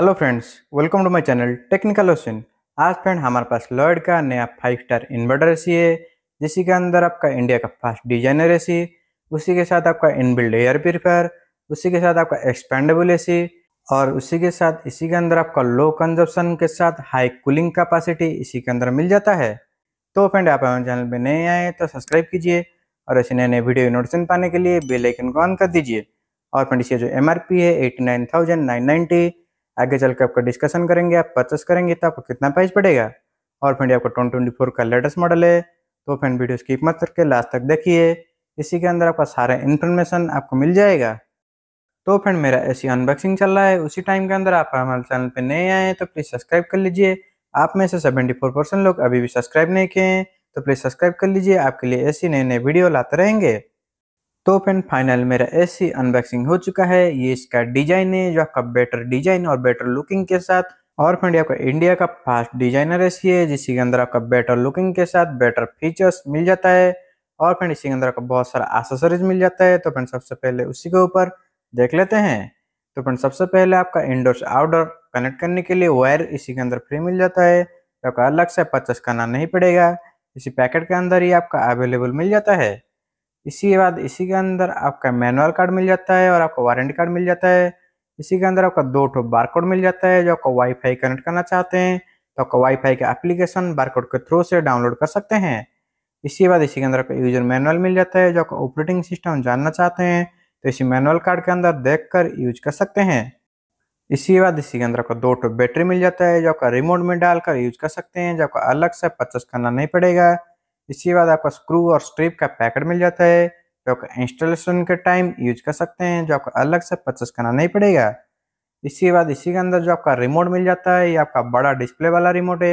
hello friends welcome to my channel technical ocean आज friend हमारे पास लॉयड का नया फाइव स्टार इन्वर्टर एसी है जिसी के अंदर आपका इंडिया का फास्ट डिजाइनर एसी उसी के साथ आपका इनबिल्ड एयर प्योरीफायर उसी के साथ आपका एक्सपेंडेबल एसी और उसी के साथ इसी के अंदर आपका लो कंजप्शन के साथ हाई कूलिंग कैपेसिटी इसी के अंदर मिल जाता है तो फ्रेंड आप हमारे चैनल पर नए आए तो सब्सक्राइब कीजिए और ऐसे नए नए वीडियो नोटिफिकेशन पाने के लिए बेलाइकन को ऑन कर दीजिए और फ्रेंड इसे जो एम है एट्टी आगे चल के आपका डिस्कशन करेंगे आप परचेस करेंगे तो आपको कितना प्राइस पड़ेगा और फ्रेंड आपको ट्वेंटी ट्वेंटी फोर का लेटेस्ट मॉडल है तो फ्रेंड वीडियो स्किप मत करके लास्ट तक देखिए इसी के अंदर आपका सारा इन्फॉर्मेशन आपको मिल जाएगा तो फ्रेंड मेरा ऐसी अनबॉक्सिंग चल रहा है उसी टाइम के अंदर आप हमारे चैनल पर नए आए तो प्लीज़ सब्सक्राइब कर लीजिए आप में से सेवेंटी फोर परसेंट लोग अभी भी सब्सक्राइब नहीं किए हैं तो प्लीज़ सब्सक्राइब कर लीजिए आपके लिए ऐसी नए नए वीडियो लाते रहेंगे तो फ्रेंड फाइनल मेरा ऐसी अनबॉक्सिंग हो चुका है ये इसका डिजाइन है जो आपका बेटर डिजाइन और बेटर लुकिंग के साथ और फ्रेंड आपका इंडिया का फास्ट डिजाइनर ऐसी है जिसके अंदर आपका बेटर लुकिंग के साथ बेटर फीचर्स मिल जाता है और फ्रेंड इसी के अंदर आपको बहुत सारा एसेसरीज मिल जाता है तो फ्रेंड सबसे पहले उसी के ऊपर देख लेते हैं तो फ्रेंड सबसे पहले आपका इंडोर से आउटडोर कनेक्ट करने के लिए वायर इसी के अंदर फ्री मिल जाता है तो आपका अलग से पचास करना नहीं पड़ेगा इसी पैकेट के अंदर ही आपका अवेलेबल मिल जाता है इसी के बाद इसी के अंदर आपका मैनुअल कार्ड मिल जाता है और आपको वारंटी कार्ड मिल जाता है इसी के अंदर आपका दो टो कोड मिल जाता है जो आपको वाईफाई कनेक्ट करना चाहते हैं तो आपका वाईफाई का एप्लीकेशन कोड के थ्रू से डाउनलोड कर सकते हैं इसी के बाद इसी के अंदर आपका यूजर मैनुअल मिल जाता है जो आपका ऑपरेटिंग सिस्टम जानना चाहते हैं तो इसी मैनुअल कार्ड के अंदर देख कर यूज कर सकते हैं इसी के बाद इसी के अंदर आपको दो टो बैटरी मिल जाता है जो आपका रिमोट में डालकर यूज कर सकते हैं जो आपको अलग से परचेस करना नहीं पड़ेगा इसके बाद आपका स्क्रू और स्ट्रिप का पैकेट मिल जाता है जो आपका इंस्टॉलेशन के टाइम यूज कर सकते हैं जो आपको अलग से परचेस करना नहीं पड़ेगा इसके बाद इसी के अंदर जो आपका रिमोट मिल जाता है ये आपका बड़ा डिस्प्ले वाला रिमोट है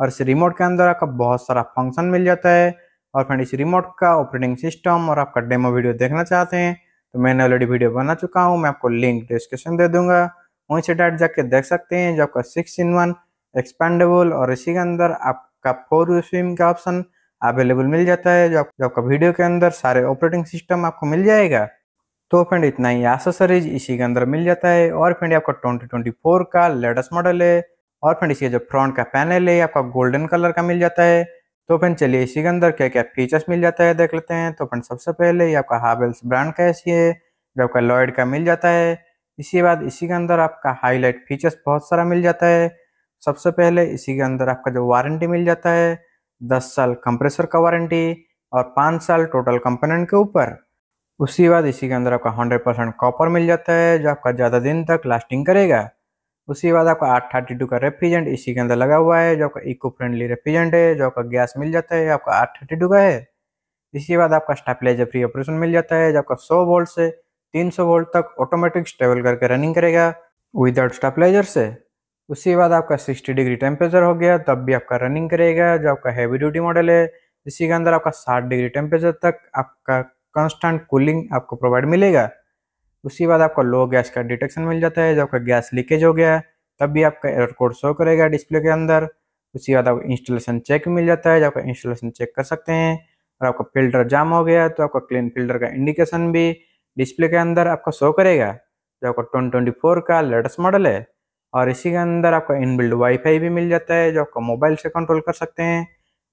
और इस रिमोट के अंदर आपका बहुत सारा फंक्शन मिल जाता है और फ्रेंड इस रिमोट का ऑपरेटिंग सिस्टम और आपका डेमो वीडियो देखना चाहते हैं तो मैंने ऑलरेडी वीडियो बना चुका हूँ मैं आपको लिंक डिस्क्रिप्शन दे दूंगा वहीं से डायरेक्ट जाके देख सकते हैं जो आपका सिक्स इन वन एक्सपेंडेबल और इसी के अंदर आपका फोर स्विम का ऑप्शन अवेलेबल मिल जाता है जो, आप, जो आपका वीडियो के अंदर सारे ऑपरेटिंग सिस्टम आपको मिल जाएगा तो फ्रेंड इतना ही एसेसरीज इसी के अंदर मिल जाता है और फ्रेंड आपका फोर का लेटेस्ट मॉडल है और फ्रेंड इसके जो फ्रंट का पैनल है आपका गोल्डन कलर का मिल जाता है तो फ्रेंड चलिए इसी के अंदर क्या क्या फीचर्स मिल जाता है देख लेते हैं तो फ्रेंड सबसे पहले ये आपका हावेल्स ब्रांड का ऐसी है जो आपका लॉयड का मिल जाता है इसी बाद इसी के अंदर आपका हाईलाइट फीचर्स बहुत सारा मिल जाता है सबसे पहले इसी के अंदर आपका जो वारंटी मिल जाता है दस साल कंप्रेसर का वारंटी और पाँच साल टोटल कंपोनेंट के ऊपर उसी बाद इसी के अंदर आपका हंड्रेड परसेंट कॉपर मिल जाता है जो आपका ज़्यादा दिन तक लास्टिंग करेगा उसी बाद आपका आठ थर्टी टू का रेफ्रिजेंट इसी के अंदर लगा हुआ है जो आपका इको फ्रेंडली रेफ्रिजेंट है जो आपका गैस मिल जाता है आपका आठ थर्टी टू का है इसी बाद आपका स्टेपलाइजर फ्री ऑपरेशन मिल जाता है जो आपका सौ वोल्ट से तीन सौ वोल्ट तक ऑटोमेटिक स्टेबल करके रनिंग करेगा विदाउट स्टेपलाइजर से उसके बाद आपका 60 डिग्री टेम्परेचर हो गया तब भी आपका रनिंग करेगा जो आपका हैवी ड्यूटी मॉडल है इसी के अंदर आपका 60 डिग्री टेम्परेचर तक आपका कांस्टेंट कूलिंग आपको प्रोवाइड मिलेगा उसके बाद आपका लो गैस का डिटेक्शन मिल जाता है जब आपका गैस लीकेज हो गया तब भी आपका एरर कोड शो करेगा डिस्प्ले के अंदर उसके बाद आपको इंस्टॉलेशन चेक मिल जाता है जब आपका इंस्टॉलेशन चेक कर सकते हैं और आपका फिल्टर जाम हो गया तो आपका क्लीन फिल्टर का इंडिकेशन भी डिस्प्ले के अंदर आपका शो करेगा जो आपका ट्वेंटी का लेटेस्ट मॉडल है और इसी के अंदर आपका इनबिल्ड वाईफाई भी मिल जाता है जो आपका मोबाइल से कंट्रोल कर सकते हैं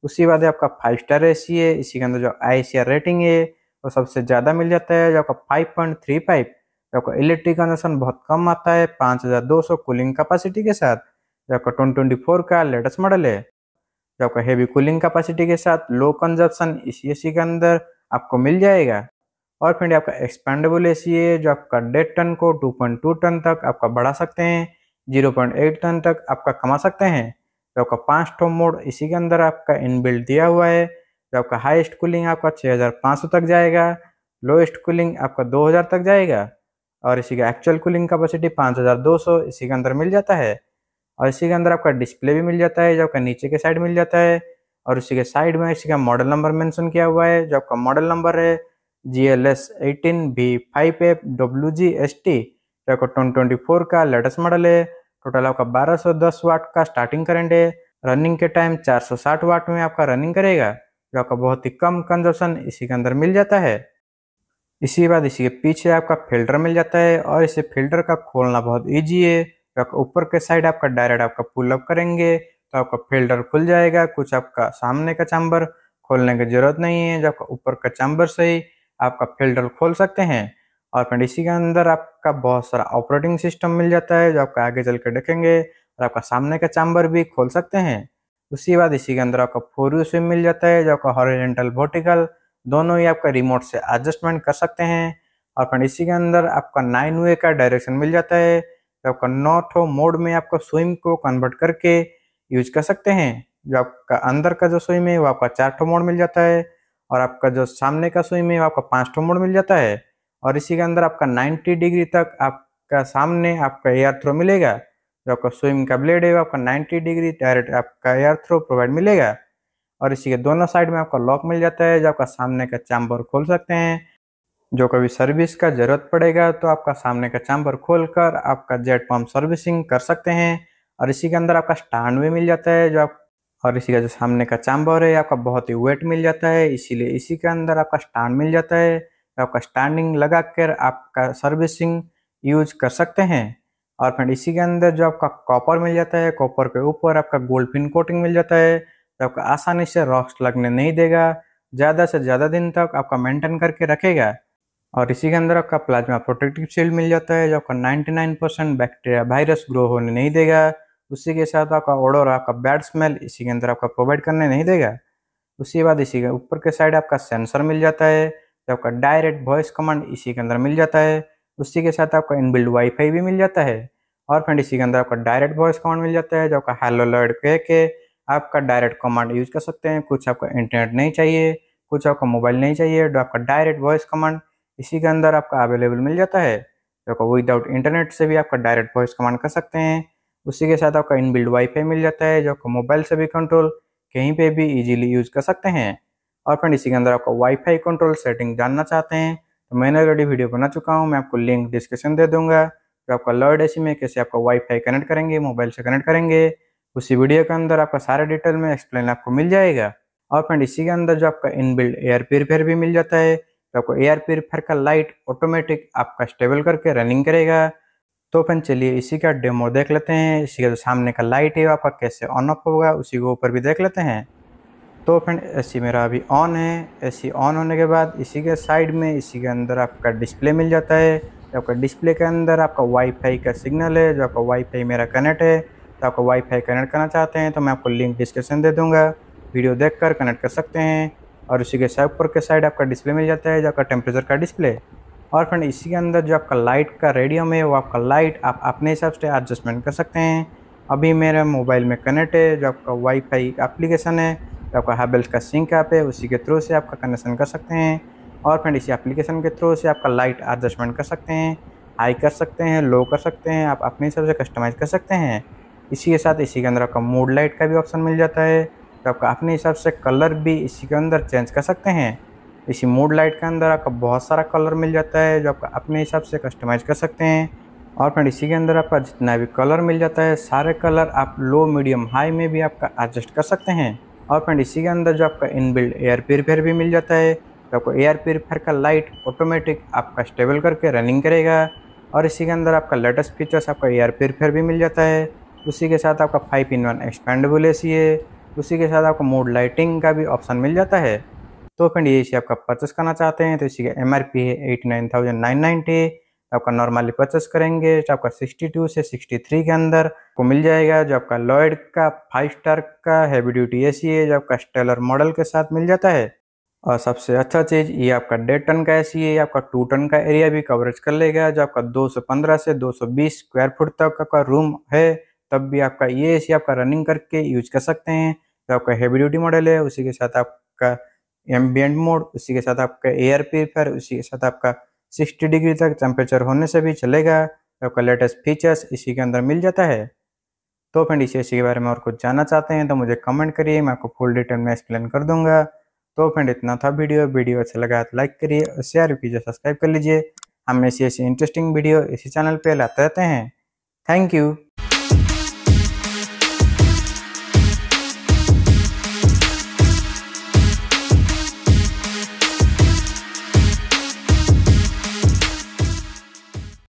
उसी बाद आपका फाइव स्टार ए सी है इसी के अंदर जो आई रेटिंग है वो सबसे ज़्यादा मिल जाता है जो आपका फाइव पॉइंट थ्री फाइव जो आपका इलेक्ट्रिक कंजप्शन बहुत कम आता है पाँच हज़ार दो सौ कूलिंग कैपेसिटी के साथ जो आपका ट्वेंटी ट्वेंटी फोर का लेटेस्ट मॉडल है जो आपका हैवी कूलिंग कैपेसिटी के साथ लो कंजप्शन इसी ए के अंदर आपको मिल जाएगा और फिर आपका एक्सपेंडेबल ए है जो आपका डेढ़ टन को टू पॉइंट टू टन तक आपका बढ़ा सकते हैं जीरो पॉइंट एट टन तक आपका कमा सकते हैं तो आपका पाँच टो मोड इसी के अंदर आपका इनबिल्ट दिया हुआ है तो आपका हाईएस्ट कूलिंग आपका 6500 तक जाएगा लोएस्ट कूलिंग आपका 2000 तक जाएगा और इसी का एक्चुअल कूलिंग कैपेसिटी 5200 इसी के अंदर मिल जाता है और इसी के अंदर आपका डिस्प्ले भी मिल जाता है जो आपका नीचे के साइड मिल जाता है और उसी के साइड में इसी का मॉडल नंबर मैंसन किया हुआ है जो आपका मॉडल नंबर है G L S eighteen B five F W G S T twenty four का लेटेस्ट मॉडल है टोटल आपका बारह सौ दस वाट का स्टार्टिंग करेंट है रनिंग के टाइम चार सौ साठ वाट में आपका रनिंग करेगा जो आपका बहुत ही कम कंजप्शन इसी के अंदर मिल जाता है इसी बाद इसी के पीछे आपका फिल्टर मिल जाता है और इसे फिल्टर का खोलना बहुत ईजी है आपका ऊपर के साइड आपका डायरेक्ट आपका पुल अप करेंगे तो आपका फिल्टर खुल जाएगा कुछ आपका सामने का चैम्बर खोलने की जरूरत नहीं है जो आपका ऊपर का चैम्बर से ही आपका फिल्टर खोल सकते हैं और फ्रेंड इसी के अंदर आपका बहुत सारा ऑपरेटिंग सिस्टम मिल जाता है जो आपका आगे चल कर देखेंगे और आपका सामने का चाम्बर भी खोल सकते हैं उसके बाद इसी के अंदर आपका फोर यू स्विम मिल जाता है जो आपका हॉरिजेंटल वर्टिकल दोनों ही आपका रिमोट से एडजस्टमेंट कर सकते हैं और फ्रेंड इसी के अंदर आपका नाइन वे का डायरेक्शन मिल जाता है जो आपका नॉटो मोड में आपका स्विम को कन्वर्ट करके यूज कर सकते हैं जो आपका अंदर का जो स्विम है वो आपका चार ठो मोड मिल जाता है और आपका जो सामने का स्विम है वो आपका पाँच ठो मोड मिल जाता है और इसी के अंदर आपका 90 डिग्री तक आपका सामने आपका एयर थ्रो मिलेगा जो आपका स्विमिंग का ब्लेड है आपका 90 डिग्री डायरेक्ट आपका एयर थ्रो प्रोवाइड मिलेगा और इसी के दोनों साइड में आपका लॉक मिल जाता है जो आपका सामने का चैम्बर खोल सकते हैं जो कभी सर्विस का जरूरत पड़ेगा तो आपका सामने का चैम्बर कर आपका जेट पम्प सर्विसिंग कर सकते हैं और इसी के अंदर आपका स्टैंड भी मिल जाता है जो आप और इसी का जो सामने का चैम्बर है आपका बहुत ही वेट मिल जाता है इसीलिए इसी के अंदर आपका स्टैंड मिल जाता है आपका स्टैंडिंग लगा कर आपका सर्विसिंग यूज कर सकते हैं और फ्रेंड इसी के अंदर जो आपका कॉपर मिल जाता है कॉपर के ऊपर आपका गोल्ड पिन कोटिंग मिल जाता है तो आपका आसानी से रॉक्स लगने नहीं देगा ज़्यादा से ज़्यादा दिन तक आपका मेंटेन करके रखेगा और इसी के अंदर आपका प्लाज्मा प्रोटेक्टिव शील्ड मिल जाता है जो आपका ninety percent bacteria virus grow होने नहीं देगा उसी के साथ आपका ओडोर आपका बैड स्मेल इसी के अंदर आपका प्रोवाइड करने नहीं देगा उसके बाद इसी के ऊपर के साइड आपका सेंसर मिल जाता है तो आपका डायरेक्ट वॉइस कमांड इसी के अंदर मिल जाता है उसी के साथ आपका इनबिल्ड वाईफाई भी मिल जाता है और फ्रेंड इसी के अंदर आपका डायरेक्ट वॉइस कमांड मिल जाता है जो आपका हेलो लर्ड कह के आपका डायरेक्ट कमांड यूज़ कर सकते हैं कुछ आपका इंटरनेट नहीं चाहिए कुछ आपका मोबाइल नहीं चाहिए जो तो आपका डायरेक्ट वॉइस कमांड इसी के अंदर आपका अवेलेबल मिल जाता है जो तो आपका विदाउट इंटरनेट से भी आपका डायरेक्ट वॉइस कमांड कर सकते हैं उसी के साथ आपका इनबिल्ड वाईफाई मिल जाता है जो आपका मोबाइल से भी कंट्रोल कहीं पे भी इजीली यूज़ कर सकते हैं और फ्रेंड इसी के अंदर आपका वाईफाई कंट्रोल सेटिंग जानना चाहते हैं तो मैंने ऑलरेडी वीडियो बना चुका हूँ मैं आपको लिंक डिस्क्रिप्शन दे दूंगा तो आपका लर्ड एसी में कैसे आपका वाईफाई कनेक्ट करेंगे मोबाइल से कनेक्ट करेंगे उसी वीडियो के अंदर आपका सारा डिटेल में एक्सप्लेन आपको मिल जाएगा और फ्रेंड इसी के अंदर जो आपका इनबिल्ड एयर प्योरीफायर भी मिल जाता है तो आपको एयर प्योरीफायर का लाइट ऑटोमेटिक आपका स्टेबल करके रनिंग करेगा तो फ्रेंड चलिए इसी का डेमो देख लेते हैं इसी का जो सामने का लाइट है आपका कैसे ऑन ऑफ होगा उसी के ऊपर भी देख लेते हैं तो फ्रेंड एसी मेरा अभी ऑन है एसी ऑन होने के बाद इसी के साइड में इसी के अंदर आपका डिस्प्ले मिल जाता है जो तो आपका डिस्प्ले के अंदर आपका वाईफाई का सिग्नल है जो आपका वाईफाई मेरा कनेक्ट है तो आपका वाईफाई कनेक्ट करना चाहते हैं तो मैं आपको लिंक डिस्क्रिप्शन दे दूँगा वीडियो देख कर कनेक्ट कर सकते हैं और उसी के साइड ऊपर के साइड आपका डिस्प्ले मिल जाता है जो आपका टेम्परेचर का डिस्प्ले और फ्रेंड इसी के अंदर जो आपका लाइट का रेडियम है वो आपका लाइट आप अपने हिसाब से एडजस्टमेंट कर सकते हैं अभी मेरा मोबाइल में कनेक्ट है जो आपका वाईफाई एप्लीकेशन है तो आपका हैबल्स का सिंक ऐप है उसी के थ्रू से आपका कनेक्शन कर सकते हैं और फ्रेंड इसी एप्लीकेशन के थ्रू से आपका लाइट एडजस्टमेंट कर सकते हैं हाई कर सकते हैं लो कर सकते हैं आप अपने हिसाब से कस्टमाइज़ कर सकते हैं इसी के साथ इसी के अंदर आपका मूड लाइट का भी ऑप्शन मिल जाता है तो आपका अपने हिसाब से कलर भी इसी के अंदर चेंज कर सकते हैं इसी मूड लाइट के अंदर आपका बहुत सारा कलर मिल जाता है जो आपका अपने हिसाब से कस्टमाइज़ कर सकते हैं और फ्रेंड इसी के अंदर आपका जितना भी कलर मिल जाता है सारे कलर आप लो मीडियम हाई में भी आपका एडजस्ट कर सकते हैं और फ्रेंड इसी के अंदर जो आपका इनबिल्ड एयर प्योरीफायर भी मिल जाता है तो आपको एयर प्योरीफायर का लाइट ऑटोमेटिक आपका स्टेबल करके रनिंग करेगा और इसी के अंदर आपका लेटेस्ट फीचर्स आपका एयर प्योरीफायर भी मिल जाता है उसी के साथ आपका five in one expandable A C है उसी के साथ आपको मोड लाइटिंग का भी ऑप्शन मिल जाता है तो फ्रेंड ये इसी आपका परचेस करना चाहते हैं तो इसी का एम है eighty nine thousand nine ninety आपका नॉर्मली परचेस करेंगे तो आपका 62 से 63 के अंदर को मिल जाएगा जो आपका लॉयड का फाइव स्टार का हैवी ड्यूटी एसी है जो आपका स्टेलर मॉडल के साथ मिल जाता है और सबसे अच्छा चीज़ ये आपका डेढ़ टन का एसी है आपका टू टन का एरिया भी कवरेज कर लेगा जो आपका 215 से 220 स्क्वायर फुट तक का रूम है तब भी आपका ये ए आपका रनिंग करके यूज कर सकते हैं जो आपका हैवी ड्यूटी मॉडल है उसी के साथ आपका एम्बियंट मोड उसी के साथ आपका एयर प्रीफर उसी के साथ आपका 60 डिग्री तक टेम्परेचर होने से भी चलेगा आपका लेटेस्ट फीचर्स इसी के अंदर मिल जाता है तो फ्रेंड इसी इसी के बारे में और कुछ जानना चाहते हैं तो मुझे कमेंट करिए मैं आपको फुल डिटेल में एक्सप्लेन कर दूंगा तो फ्रेंड इतना था वीडियो वीडियो अच्छा लगा तो लाइक करिए और शेयर कीजिए सब्सक्राइब कर लीजिए हम ऐसी ऐसी इंटरेस्टिंग वीडियो इसी चैनल पर लाते रहते हैं थैंक यू